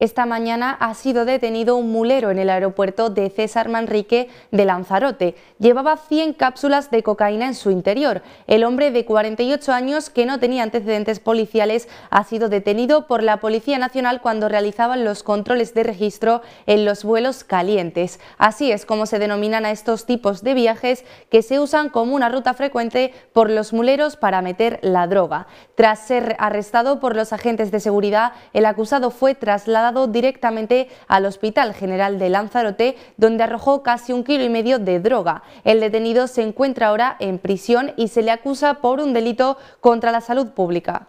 Esta mañana ha sido detenido un mulero en el aeropuerto de César Manrique de Lanzarote. Llevaba 100 cápsulas de cocaína en su interior. El hombre de 48 años, que no tenía antecedentes policiales, ha sido detenido por la Policía Nacional cuando realizaban los controles de registro en los vuelos calientes. Así es como se denominan a estos tipos de viajes que se usan como una ruta frecuente por los muleros para meter la droga. Tras ser arrestado por los agentes de seguridad, el acusado fue trasladado directamente al Hospital General de Lanzarote, donde arrojó casi un kilo y medio de droga. El detenido se encuentra ahora en prisión y se le acusa por un delito contra la salud pública.